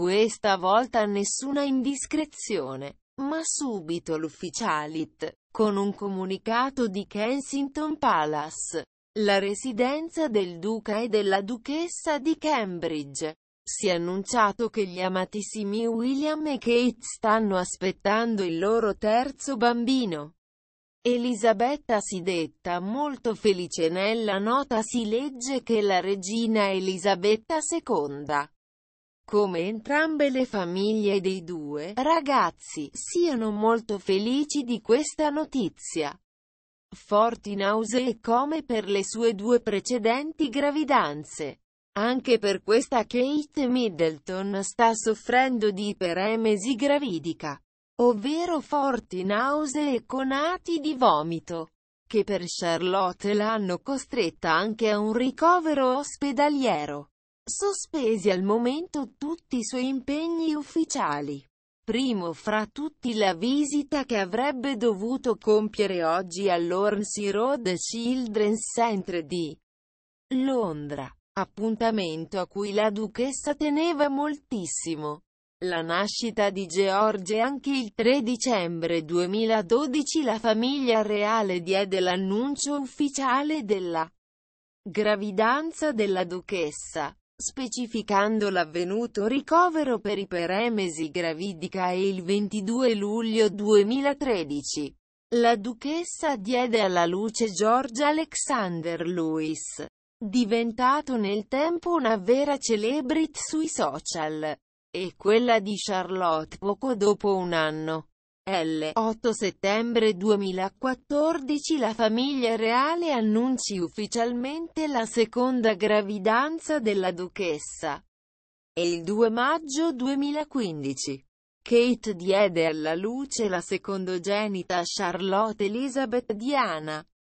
Questa volta nessuna indiscrezione, ma subito l'ufficialit, con un comunicato di Kensington Palace, la residenza del duca e della duchessa di Cambridge. Si è annunciato che gli amatissimi William e Kate stanno aspettando il loro terzo bambino. Elisabetta si detta molto felice nella nota si legge che la regina Elisabetta II come entrambe le famiglie dei due ragazzi siano molto felici di questa notizia. Forti nausee come per le sue due precedenti gravidanze. Anche per questa Kate Middleton sta soffrendo di iperemesi gravidica, ovvero forti nausee con ati di vomito, che per Charlotte l'hanno costretta anche a un ricovero ospedaliero. Sospesi al momento tutti i suoi impegni ufficiali. Primo fra tutti la visita che avrebbe dovuto compiere oggi all'Ornsey Road Children's Center di Londra, appuntamento a cui la duchessa teneva moltissimo. La nascita di George anche il 3 dicembre 2012 la famiglia reale diede l'annuncio ufficiale della gravidanza della duchessa specificando l'avvenuto ricovero per iperemesi gravidica e il 22 luglio 2013. La duchessa diede alla luce George Alexander Lewis, diventato nel tempo una vera celebrity sui social, e quella di Charlotte poco dopo un anno. L. 8 settembre 2014 la famiglia reale annunci ufficialmente la seconda gravidanza della duchessa. E il 2 maggio 2015. Kate diede alla luce la secondogenita Charlotte Elizabeth Diana.